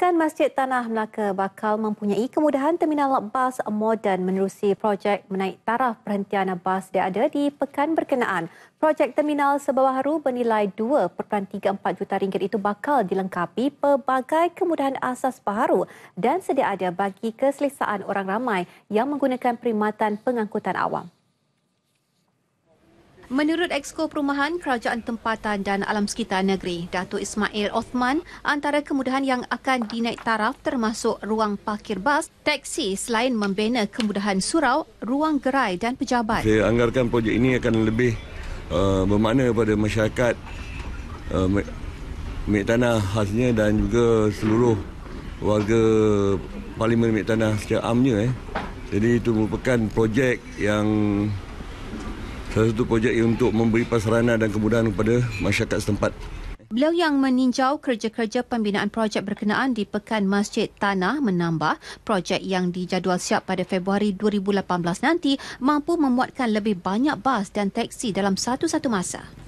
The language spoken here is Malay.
mengatakan Masjid Tanah Melaka bakal mempunyai kemudahan terminal bas moden menerusi projek menaik taraf perhentian bas dia ada di pekan berkenaan. Projek terminal sebuah baru bernilai 2.34 juta ringgit itu bakal dilengkapi pelbagai kemudahan asas baharu dan sedia ada bagi keselesaan orang ramai yang menggunakan perkhidmatan pengangkutan awam. Menurut Exko Perumahan Kerajaan Tempatan dan Alam Sekitar Negeri, Datuk Ismail Othman, antara kemudahan yang akan dinaik taraf termasuk ruang parkir bas, teksi selain membina kemudahan surau, ruang gerai dan pejabat. Saya anggarkan projek ini akan lebih uh, bermakna kepada masyarakat uh, Mek Tanah khasnya dan juga seluruh warga Parlimen Mek Tanah secara amnya. Eh. Jadi itu merupakan projek yang Salah satu projek ini untuk memberi pasarana dan kemudahan kepada masyarakat setempat. Beliau yang meninjau kerja-kerja pembinaan projek berkenaan di Pekan Masjid Tanah menambah projek yang dijadual siap pada Februari 2018 nanti mampu memuatkan lebih banyak bas dan teksi dalam satu-satu masa.